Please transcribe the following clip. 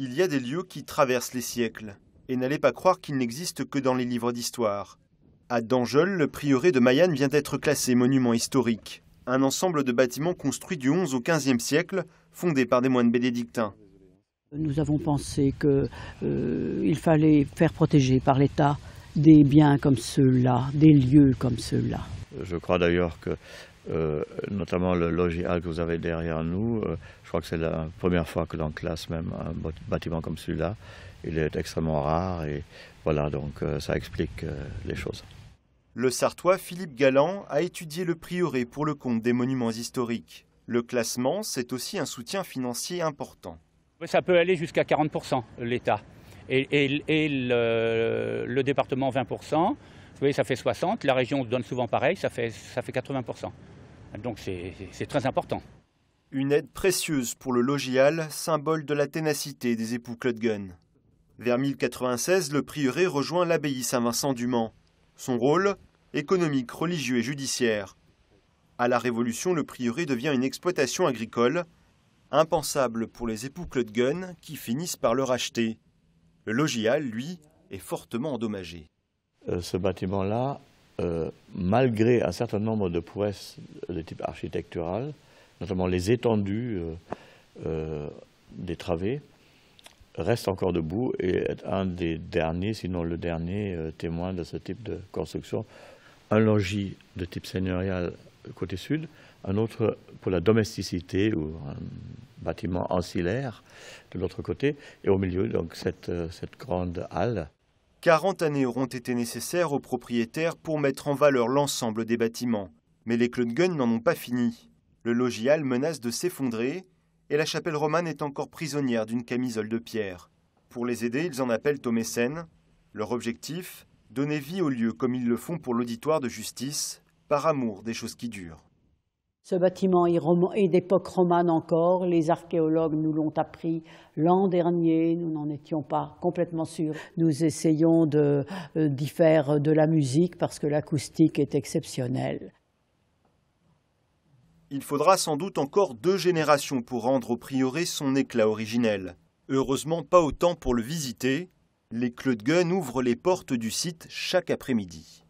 Il y a des lieux qui traversent les siècles, et n'allez pas croire qu'ils n'existent que dans les livres d'histoire. À Dangeul, le prieuré de Mayenne vient d'être classé monument historique, un ensemble de bâtiments construits du 11 au XVe siècle, fondés par des moines bénédictins. Nous avons pensé qu'il euh, fallait faire protéger par l'État des biens comme ceux-là, des lieux comme ceux-là. Je crois d'ailleurs que euh, notamment le logis que vous avez derrière nous. Euh, je crois que c'est la première fois que l'on classe même un bâtiment comme celui-là. Il est extrêmement rare et voilà, donc euh, ça explique les choses. Le Sartois Philippe Galland a étudié le prioré pour le compte des monuments historiques. Le classement, c'est aussi un soutien financier important. Ça peut aller jusqu'à 40% l'État et, le, le, département 20%. Vous voyez, ça fait 60%. La région donne souvent pareil, ça fait, ça fait 80%. Donc c'est très important. Une aide précieuse pour le logial, symbole de la ténacité des époux Gunn. Vers 1096, le prieuré rejoint l'abbaye Saint-Vincent du Mans. Son rôle Économique, religieux et judiciaire. À la Révolution, le prieuré devient une exploitation agricole, impensable pour les époux Gunn qui finissent par le racheter. Le logial, lui, est fortement endommagé. Euh, ce bâtiment-là euh, malgré un certain nombre de prouesses de type architectural, notamment les étendues euh, euh, des travées, reste encore debout et est un des derniers, sinon le dernier témoin de ce type de construction. Un logis de type seigneurial côté sud, un autre pour la domesticité ou un bâtiment ancillaire de l'autre côté, et au milieu, donc, cette grande halle. 40 années auront été nécessaires aux propriétaires pour mettre en valeur l'ensemble des bâtiments. Mais les gun n'en ont pas fini. Le logial menace de s'effondrer et la chapelle romane est encore prisonnière d'une camisole de pierre. Pour les aider, ils en appellent aux mécènes. Leur objectif Donner vie au lieu comme ils le font pour l'auditoire de justice, par amour des choses qui durent. Ce bâtiment est d'époque romane encore, les archéologues nous l'ont appris l'an dernier, nous n'en étions pas complètement sûrs. Nous essayons euh, d'y faire de la musique parce que l'acoustique est exceptionnelle. Il faudra sans doute encore deux générations pour rendre au priori son éclat originel. Heureusement pas autant pour le visiter, les Gun ouvrent les portes du site chaque après-midi.